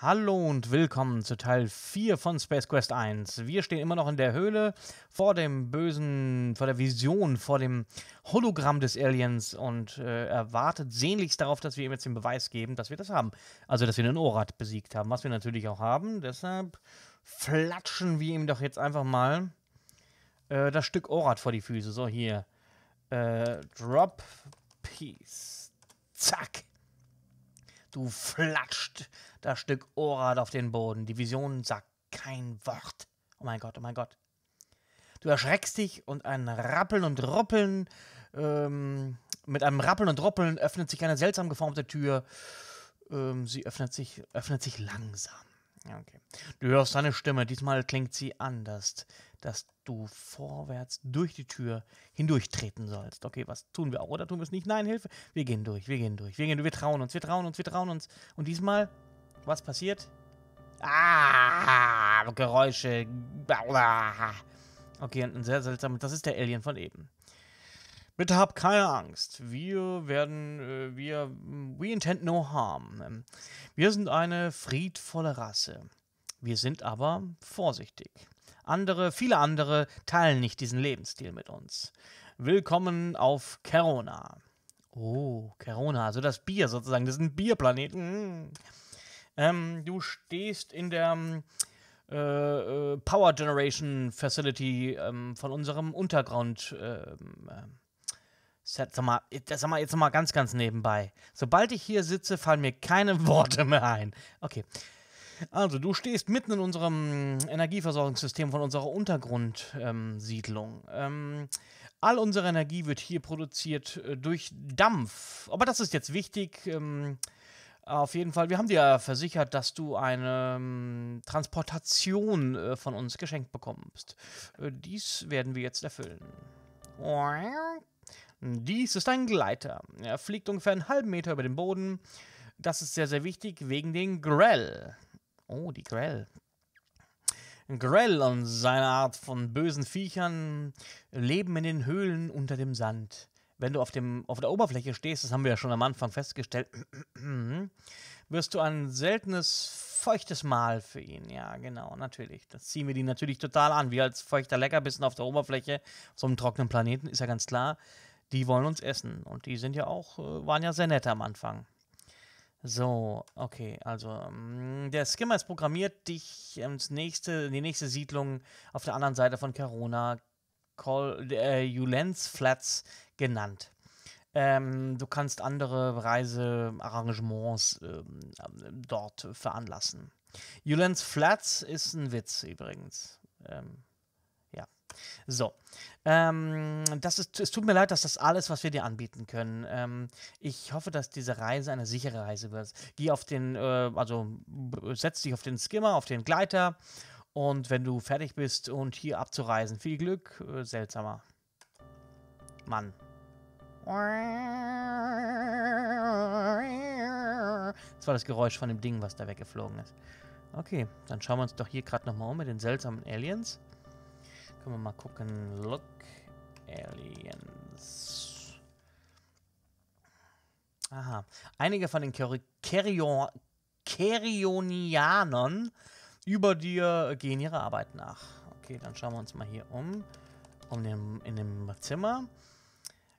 Hallo und willkommen zu Teil 4 von Space Quest 1. Wir stehen immer noch in der Höhle vor dem bösen, vor der Vision, vor dem Hologramm des Aliens und äh, erwartet sehnlichst darauf, dass wir ihm jetzt den Beweis geben, dass wir das haben. Also, dass wir den Orat besiegt haben, was wir natürlich auch haben. Deshalb flatschen wir ihm doch jetzt einfach mal äh, das Stück Orat vor die Füße. So, hier. Äh, Drop Peace. Zack. Du flatscht das Stück Ohrrad auf den Boden. Die Vision sagt kein Wort. Oh mein Gott, oh mein Gott. Du erschreckst dich und ein Rappeln und Ruppeln, ähm, mit einem Rappeln und Ruppeln öffnet sich eine seltsam geformte Tür. Ähm, sie öffnet sich, öffnet sich langsam. Okay. Du hörst seine Stimme, diesmal klingt sie anders, dass du vorwärts durch die Tür hindurchtreten sollst. Okay, was tun wir auch? Oder tun wir es nicht? Nein, Hilfe! Wir gehen durch, wir gehen durch, wir gehen durch, wir trauen uns, wir trauen uns, wir trauen uns. Und diesmal was passiert? Ah, Geräusche. Okay, ein sehr seltsames. Das ist der Alien von eben. Bitte hab keine Angst. Wir werden, äh, wir, we intend no harm. Wir sind eine friedvolle Rasse. Wir sind aber vorsichtig. Andere, viele andere teilen nicht diesen Lebensstil mit uns. Willkommen auf Kerona. Oh, Kerona, also das Bier sozusagen. Das ist ein Bierplaneten. Ähm, du stehst in der ähm, äh, äh, Power Generation Facility ähm, von unserem Untergrund. Ähm, äh, Set, sag mal, äh, sag mal jetzt mal ganz, ganz nebenbei. Sobald ich hier sitze, fallen mir keine Worte mehr ein. Okay. Also, du stehst mitten in unserem Energieversorgungssystem von unserer Untergrundsiedlung. Ähm, ähm, all unsere Energie wird hier produziert äh, durch Dampf. Aber das ist jetzt wichtig. Ähm, auf jeden Fall, wir haben dir versichert, dass du eine um, hm, Transportation äh, von uns geschenkt bekommst. Äh, dies werden wir jetzt erfüllen. Dies ist ein Gleiter. Er fliegt ungefähr einen halben Meter über den Boden. Das ist sehr, sehr wichtig wegen den Grell. Oh, die Grell. Grell und seine Art von bösen Viechern leben in den Höhlen unter dem Sand wenn du auf, dem, auf der Oberfläche stehst, das haben wir ja schon am Anfang festgestellt, wirst du ein seltenes feuchtes Mal für ihn. Ja, genau, natürlich. Das ziehen wir die natürlich total an. Wie als feuchter Leckerbissen auf der Oberfläche, auf so einem trockenen Planeten, ist ja ganz klar, die wollen uns essen. Und die sind ja auch, äh, waren ja sehr nett am Anfang. So, okay, also mm, der Skimmer ist programmiert, dich ins ähm, nächste, die nächste Siedlung auf der anderen Seite von Corona, Call, äh, Julens Flats genannt. Ähm, du kannst andere Reisearrangements ähm, dort veranlassen. Julens Flats ist ein Witz übrigens. Ähm, ja. So. Ähm, das ist, es tut mir leid, dass das alles, was wir dir anbieten können. Ähm, ich hoffe, dass diese Reise eine sichere Reise wird. Geh auf den, äh, also setz dich auf den Skimmer, auf den Gleiter. Und wenn du fertig bist und hier abzureisen, viel Glück. Äh, seltsamer. Mann. Das war das Geräusch von dem Ding, was da weggeflogen ist. Okay, dann schauen wir uns doch hier gerade nochmal um mit den seltsamen Aliens. Können wir mal gucken. Look, Aliens. Aha. Einige von den Kerionianern über dir gehen ihrer Arbeit nach. Okay, dann schauen wir uns mal hier um. um den, in dem Zimmer.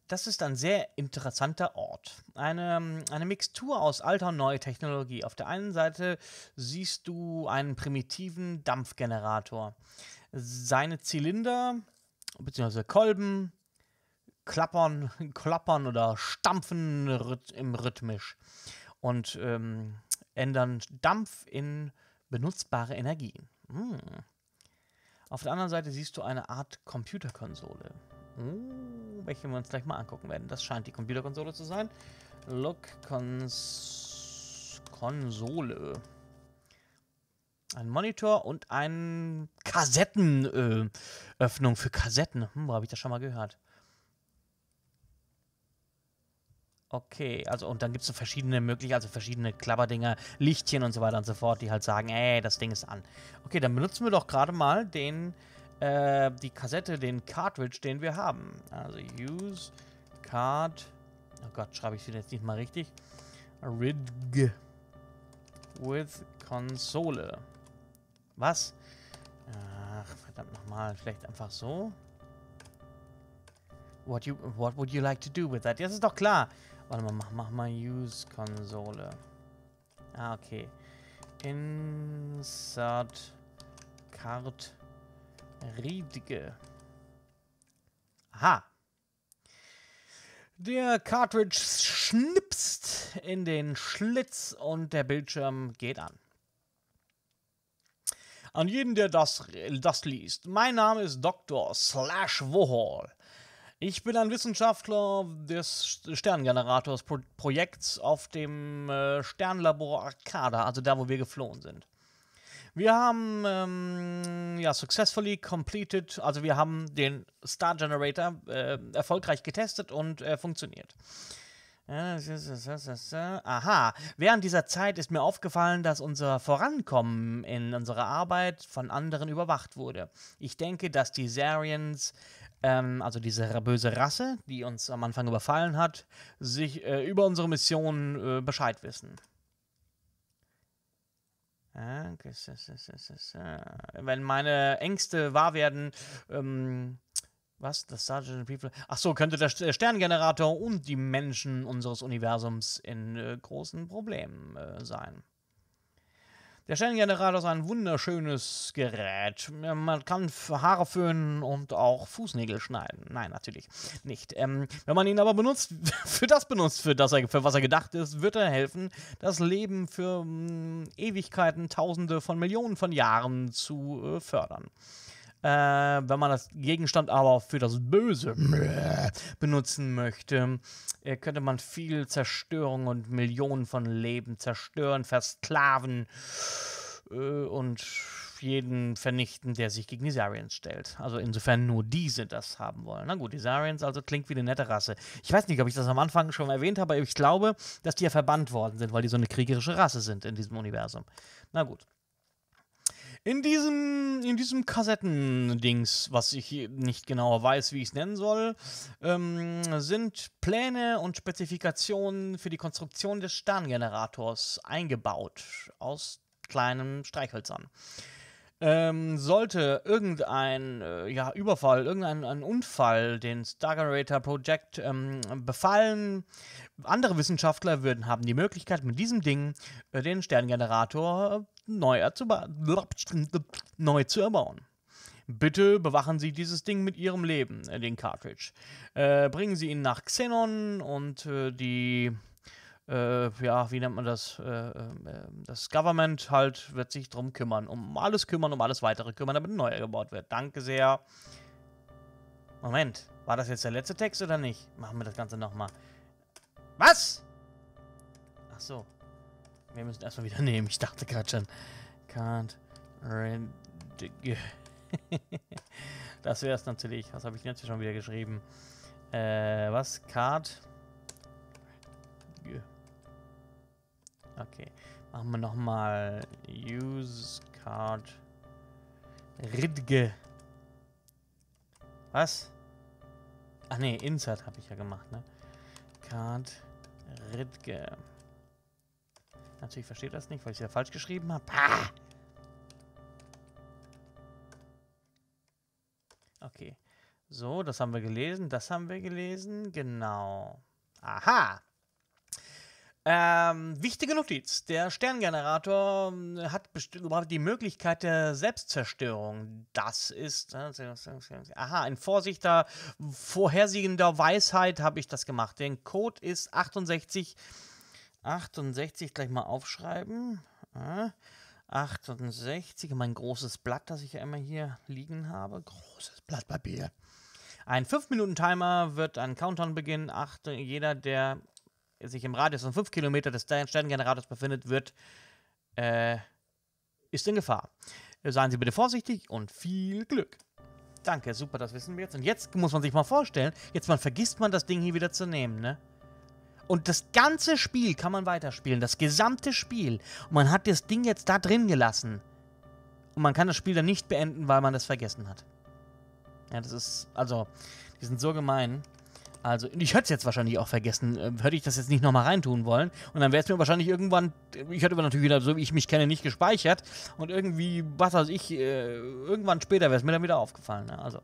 Das ist ein sehr interessanter Ort. Eine, ähm, eine Mixtur aus alter und neuer Technologie. Auf der einen Seite siehst du einen primitiven Dampfgenerator. Seine Zylinder bzw. Kolben klappern, klappern oder stampfen im rhythmisch und ähm, ändern Dampf in benutzbare Energien. Hm. Auf der anderen Seite siehst du eine Art Computerkonsole. Uh, welche wir uns gleich mal angucken werden. Das scheint die Computerkonsole zu sein. Look, Cons Konsole. Ein Monitor und ein Kassettenöffnung äh, für Kassetten. Hm, wo habe ich das schon mal gehört? Okay, also und dann gibt es so verschiedene mögliche, also verschiedene Klapperdinger, Lichtchen und so weiter und so fort, die halt sagen, ey, das Ding ist an. Okay, dann benutzen wir doch gerade mal den äh, die Kassette, den Cartridge, den wir haben. Also use card. Oh Gott, schreibe ich sie jetzt nicht mal richtig. Rig with Konsole. Was? Ach, verdammt nochmal. Vielleicht einfach so. What, you, what would you like to do with that? Jetzt ist doch klar. Warte mal, mach, mach mal Use Konsole. Ah, okay. Insert Card Riedge. Aha. Der Cartridge schnipst in den Schlitz und der Bildschirm geht an. An jeden, der das, das liest. Mein Name ist Dr. Slash Wohol. Ich bin ein Wissenschaftler des Sterngenerators-Projekts auf dem äh, Sternlabor Arcada, also da, wo wir geflohen sind. Wir haben ähm, ja, successfully completed. Also wir haben den Star Generator äh, erfolgreich getestet und äh, funktioniert. Äh, aha, während dieser Zeit ist mir aufgefallen, dass unser Vorankommen in unserer Arbeit von anderen überwacht wurde. Ich denke, dass die Sarians, ähm, also diese böse Rasse, die uns am Anfang überfallen hat, sich äh, über unsere Mission äh, Bescheid wissen. Wenn meine Ängste wahr werden, ähm, was? Das Sergeant People. Ach so, könnte der Sterngenerator und die Menschen unseres Universums in äh, großen Problemen äh, sein. Der Sternengenerator ist ein wunderschönes Gerät. Man kann Haare föhnen und auch Fußnägel schneiden. Nein, natürlich nicht. Ähm, wenn man ihn aber benutzt, für das benutzt, für, das er, für was er gedacht ist, wird er helfen, das Leben für mh, hm, Ewigkeiten, Tausende von Millionen von Jahren zu äh, fördern. Äh, wenn man das Gegenstand aber für das Böse benutzen möchte, äh, könnte man viel Zerstörung und Millionen von Leben zerstören, versklaven äh, und jeden vernichten, der sich gegen die Sarians stellt. Also insofern nur diese das haben wollen. Na gut, die Sarians also klingt wie eine nette Rasse. Ich weiß nicht, ob ich das am Anfang schon erwähnt habe, aber ich glaube, dass die ja verbannt worden sind, weil die so eine kriegerische Rasse sind in diesem Universum. Na gut. In diesem, in diesem Kassettendings, was ich nicht genau weiß, wie ich es nennen soll, ähm, sind Pläne und Spezifikationen für die Konstruktion des Sterngenerators eingebaut aus kleinen Streichhölzern. Ähm, sollte irgendein äh, ja, Überfall, irgendein Unfall den Stargenerator Project ähm, befallen, andere Wissenschaftler würden haben die Möglichkeit, mit diesem Ding äh, den Sterngenerator äh, neu, neu zu erbauen. Bitte bewachen Sie dieses Ding mit Ihrem Leben, äh, den Cartridge. Äh, bringen Sie ihn nach Xenon und äh, die äh, ja, wie nennt man das? Äh, ähm, das Government halt wird sich drum kümmern, um alles kümmern, um alles weitere kümmern, damit ein neuer gebaut wird. Danke sehr. Moment, war das jetzt der letzte Text oder nicht? Machen wir das Ganze nochmal. Was? Ach so. Wir müssen erstmal wieder nehmen. Ich dachte gerade schon. Can't read. das wäre es natürlich. Was habe ich jetzt schon wieder geschrieben? Äh, was? Card. Okay. Machen wir nochmal Use Card Ridge. Was? Ach ne, Insert habe ich ja gemacht, ne? Card Ridge. Natürlich versteht das nicht, weil ich es ja falsch geschrieben habe. Ah! Okay. So, das haben wir gelesen, das haben wir gelesen. Genau. Aha! Ähm, wichtige Notiz: Der Sterngenerator ähm, hat, die Möglichkeit der Selbstzerstörung. Das ist. Äh, Aha, in vorsichtiger, vorhersiegender Weisheit habe ich das gemacht. Den Code ist 68. 68 gleich mal aufschreiben. 68, äh, mein großes Blatt, das ich ja immer hier liegen habe. Großes Blatt Papier. Ein 5-Minuten-Timer wird ein Countdown beginnen. Achte, jeder, der sich im Radius von 5 Kilometer des Sterngenerators befindet, wird, äh, ist in Gefahr. Seien Sie bitte vorsichtig und viel Glück. Danke, super, das wissen wir jetzt. Und jetzt muss man sich mal vorstellen, jetzt man vergisst man das Ding hier wieder zu nehmen, ne? Und das ganze Spiel kann man weiterspielen, das gesamte Spiel. Und man hat das Ding jetzt da drin gelassen. Und man kann das Spiel dann nicht beenden, weil man das vergessen hat. Ja, das ist, also, die sind so gemein. Also, ich hätte es jetzt wahrscheinlich auch vergessen, äh, hätte ich das jetzt nicht nochmal reintun wollen. Und dann wäre es mir wahrscheinlich irgendwann, äh, ich hätte aber natürlich wieder, so wie ich mich kenne, nicht gespeichert. Und irgendwie, was weiß ich, äh, irgendwann später wäre es mir dann wieder aufgefallen. Ne? Also,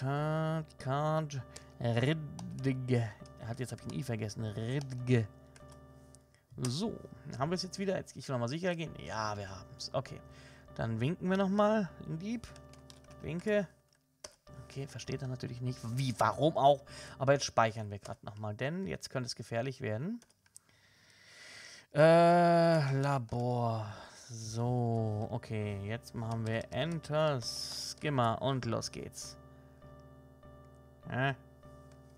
Card Ridge. Jetzt habe ich ein I eh vergessen. Ridge. So, haben wir es jetzt wieder? Jetzt gehe ich nochmal sicher gehen. Ja, wir haben es. Okay. Dann winken wir nochmal. Lieb. Winke okay, versteht er natürlich nicht, wie, warum auch. Aber jetzt speichern wir gerade nochmal, denn jetzt könnte es gefährlich werden. Äh, Labor. So, okay, jetzt machen wir Enter, Skimmer und los geht's. Äh,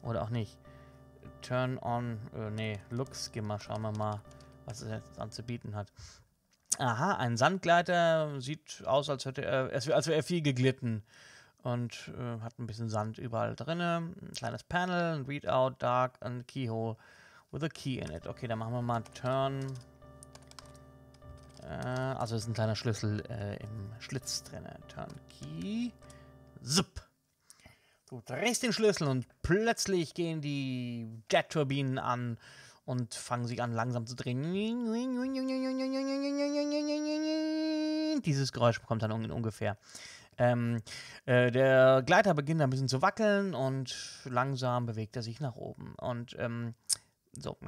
oder auch nicht. Turn on, äh, nee, Look Skimmer, schauen wir mal, was es jetzt anzubieten hat. Aha, ein Sandgleiter sieht aus, als hätte er, als wäre er viel geglitten und äh, hat ein bisschen Sand überall drin. Ein kleines Panel, ein Readout, Dark, ein Keyhole with a key in it. Okay, dann machen wir mal Turn. Äh, also ist ein kleiner Schlüssel äh, im Schlitz drin. Turn Key. Zip. Du drehst den Schlüssel und plötzlich gehen die Jet-Turbinen an und fangen sich an langsam zu drehen. Dieses Geräusch bekommt dann ungefähr. Ähm, äh, der Gleiter beginnt ein bisschen zu wackeln und langsam bewegt er sich nach oben. Und ähm, so,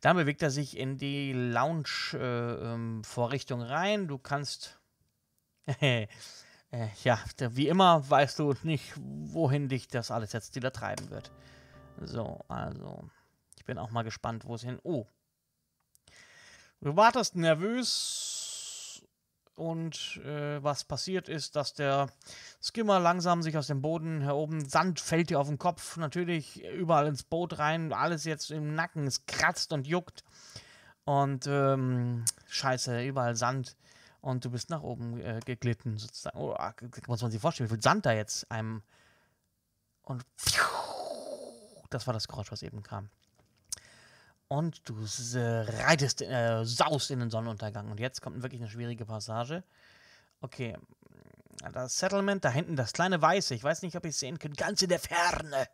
dann bewegt er sich in die Lounge-Vorrichtung äh, ähm, rein. Du kannst. äh, ja, wie immer weißt du nicht, wohin dich das alles jetzt wieder treiben wird. So, also. Ich bin auch mal gespannt, wo es hin. Oh. Du wartest nervös und äh, was passiert ist, dass der Skimmer langsam sich aus dem Boden heroben, Sand fällt dir auf den Kopf, natürlich überall ins Boot rein, alles jetzt im Nacken, es kratzt und juckt. Und ähm, scheiße, überall Sand. Und du bist nach oben äh, geglitten, sozusagen. Oh, ah, muss man sich vorstellen, wie viel Sand da jetzt einem. Und. Pfiuh, das war das Geräusch, was eben kam und du reitest, äh, saust in den Sonnenuntergang. Und jetzt kommt wirklich eine schwierige Passage. Okay, das Settlement, da hinten das kleine Weiße, ich weiß nicht, ob ich es sehen könnt, ganz in der Ferne.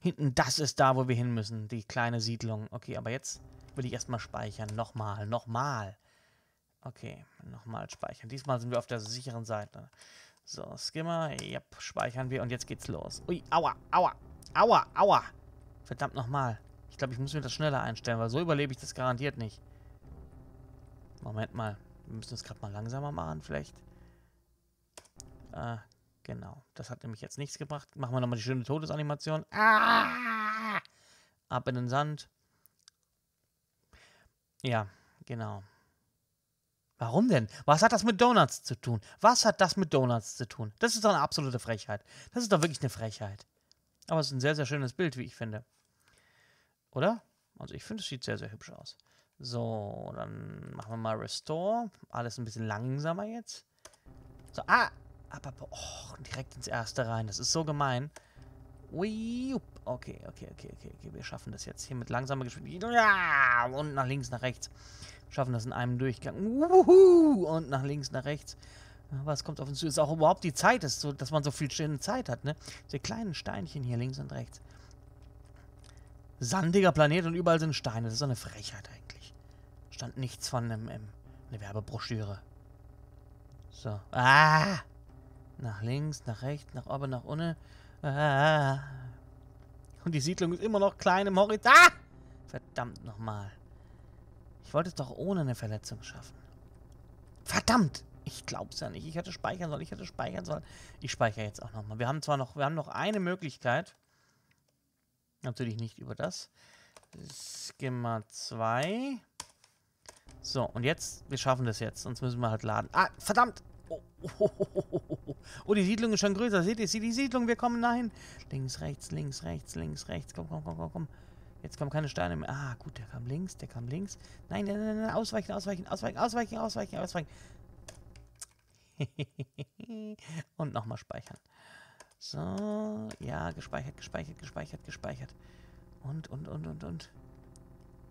Hinten, das ist da, wo wir hin müssen, die kleine Siedlung. Okay, aber jetzt will ich erstmal speichern. Nochmal, nochmal. Okay, nochmal speichern. Diesmal sind wir auf der sicheren Seite. So, Skimmer, yep, speichern wir und jetzt geht's los. Ui, aua, aua, aua, aua. Verdammt nochmal glaube, ich muss mir das schneller einstellen, weil so überlebe ich das garantiert nicht. Moment mal. Wir müssen das gerade mal langsamer machen, vielleicht. Äh, genau. Das hat nämlich jetzt nichts gebracht. Machen wir nochmal die schöne Todesanimation. Ah! Ab in den Sand. Ja, genau. Warum denn? Was hat das mit Donuts zu tun? Was hat das mit Donuts zu tun? Das ist doch eine absolute Frechheit. Das ist doch wirklich eine Frechheit. Aber es ist ein sehr, sehr schönes Bild, wie ich finde. Oder? Also ich finde, es sieht sehr, sehr hübsch aus. So, dann machen wir mal Restore. Alles ein bisschen langsamer jetzt. So, ah! Aber, oh, direkt ins erste rein. Das ist so gemein. Ui, okay, okay, okay, okay, okay. Wir schaffen das jetzt hier mit langsamer Geschwindigkeit. Ja, und nach links, nach rechts. Wir schaffen das in einem Durchgang. Uhuhu, und nach links, nach rechts. Was kommt auf uns zu? Ist auch überhaupt die Zeit, ist so, dass man so viel Zeit hat, ne? Diese kleinen Steinchen hier links und rechts sandiger Planet und überall sind Steine. Das ist so eine Frechheit eigentlich. Stand nichts von einem, einem, einer Werbebroschüre. So. Ah! Nach links, nach rechts, nach oben, nach unten. Ah! Und die Siedlung ist immer noch klein im Horizont. Ah! Verdammt nochmal. Ich wollte es doch ohne eine Verletzung schaffen. Verdammt! Ich glaub's ja nicht. Ich hätte speichern sollen, ich hätte speichern sollen. Ich speichere jetzt auch nochmal. Wir haben zwar noch, wir haben noch eine Möglichkeit. Natürlich nicht über das. Schema 2. So, und jetzt, wir schaffen das jetzt, sonst müssen wir halt laden. Ah, verdammt! Oh, oh, oh, oh die Siedlung ist schon größer. Seht ihr, seht die Siedlung, wir kommen dahin. Links, rechts, links, rechts, links, rechts. Komm, komm, komm, komm, komm. Jetzt kommen keine Steine mehr. Ah, gut, der kam links, der kam links. Nein, nein, nein, nein, ausweichen, ausweichen, ausweichen, ausweichen, ausweichen, ausweichen. Und nochmal speichern. So, ja, gespeichert, gespeichert, gespeichert, gespeichert. Und, und, und, und, und.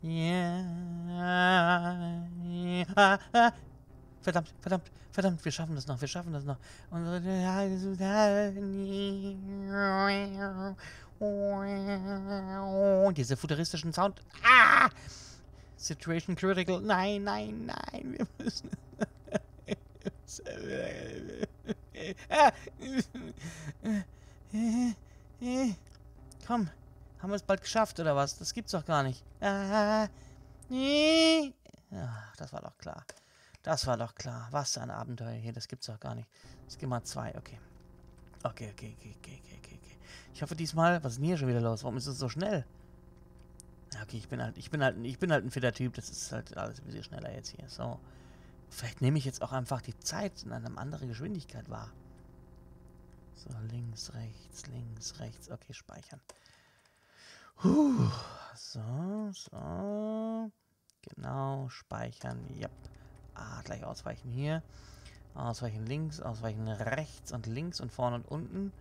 Ja. ja. Ah, ah. Verdammt, verdammt, verdammt, wir schaffen das noch, wir schaffen das noch. Unsere diese futuristischen Sound. Ah! Situation critical. Nein, nein, nein, wir müssen. Ah! Komm, haben wir es bald geschafft, oder was? Das gibt's doch gar nicht. Ah, nee. Ach, das war doch klar. Das war doch klar. Was ein Abenteuer hier. Das gibt's doch gar nicht. Es gibt mal zwei. Okay. Okay, okay, okay, okay, okay, okay. Ich hoffe diesmal... Was ist denn hier schon wieder los? Warum ist es so schnell? Okay, ich bin halt, ich bin halt, ich bin halt ein fitter Typ. Das ist halt alles ein bisschen schneller jetzt hier. So. Vielleicht nehme ich jetzt auch einfach die Zeit in einer anderen Geschwindigkeit wahr. So, links, rechts, links, rechts. Okay, speichern. Huh, so, so. Genau, speichern. Yep. Ah, gleich ausweichen hier. Ausweichen links, ausweichen rechts und links und vorne und unten.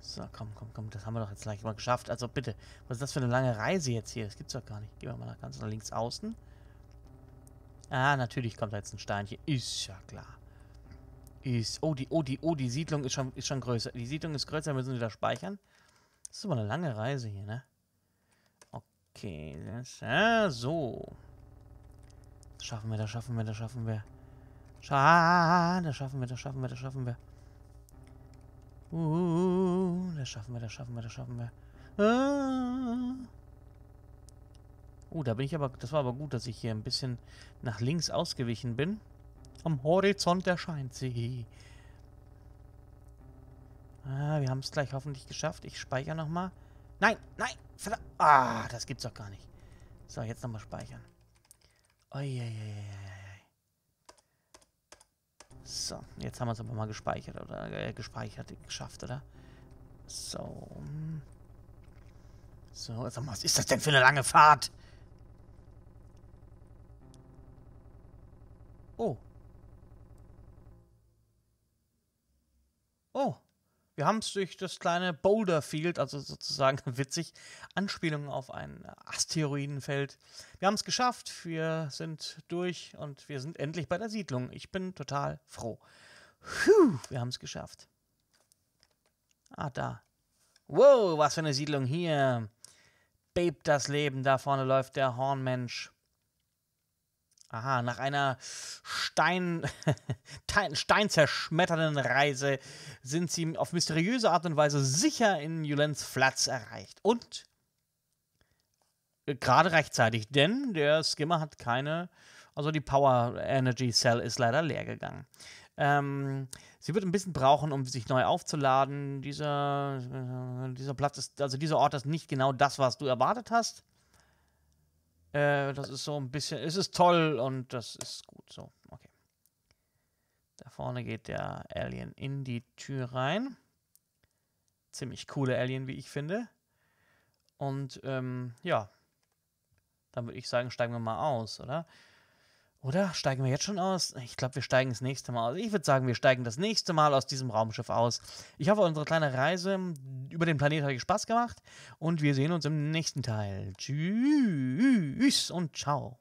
So, komm, komm, komm, das haben wir doch jetzt gleich mal geschafft. Also bitte, was ist das für eine lange Reise jetzt hier? Das gibt's doch gar nicht. Gehen wir mal nach ganz nach links außen. Ah, natürlich kommt da jetzt ein Steinchen. Ist ja klar. Ist. Oh, die, oh, die, oh, die Siedlung ist schon, ist schon größer. Die Siedlung ist größer, müssen wir da speichern. Das ist aber eine lange Reise hier, ne? Okay, das, ja, so. Das schaffen wir, das schaffen wir, das schaffen wir. Scha das schaffen wir, das schaffen wir, das schaffen wir. Uh, das schaffen wir, das schaffen wir, das schaffen wir. Ah. Oh, da bin ich aber... Das war aber gut, dass ich hier ein bisschen nach links ausgewichen bin. Am Horizont erscheint sie. Ah, wir haben es gleich hoffentlich geschafft. Ich speichere nochmal. Nein, nein, verdammt. Ah, das gibt's doch gar nicht. So, jetzt nochmal speichern. Uiuiui. So, jetzt haben wir es aber mal gespeichert, oder? Äh, gespeichert, geschafft, oder? So. So, sag mal, was ist das denn für eine lange Fahrt? Oh. Oh. Wir haben es durch das kleine Boulder Field, also sozusagen witzig, Anspielungen auf ein Asteroidenfeld. Wir haben es geschafft, wir sind durch und wir sind endlich bei der Siedlung. Ich bin total froh. Puh, wir haben es geschafft. Ah, da. Wow, was für eine Siedlung hier. Bebt das Leben, da vorne läuft der Hornmensch. Aha, nach einer Stein, steinzerschmetternden Reise sind sie auf mysteriöse Art und Weise sicher in Julens Flats erreicht. Und äh, gerade rechtzeitig, denn der Skimmer hat keine, also die Power Energy Cell ist leider leer gegangen. Ähm, sie wird ein bisschen brauchen, um sich neu aufzuladen. Dieser, äh, dieser Platz ist, also dieser Ort ist nicht genau das, was du erwartet hast. Äh, das ist so ein bisschen, es ist toll und das ist gut so. Okay. Da vorne geht der Alien in die Tür rein. Ziemlich coole Alien, wie ich finde. Und ähm, ja, dann würde ich sagen, steigen wir mal aus, oder? Oder steigen wir jetzt schon aus? Ich glaube, wir steigen das nächste Mal aus. Ich würde sagen, wir steigen das nächste Mal aus diesem Raumschiff aus. Ich hoffe, unsere kleine Reise über den Planeten hat euch Spaß gemacht und wir sehen uns im nächsten Teil. Tschüss und ciao.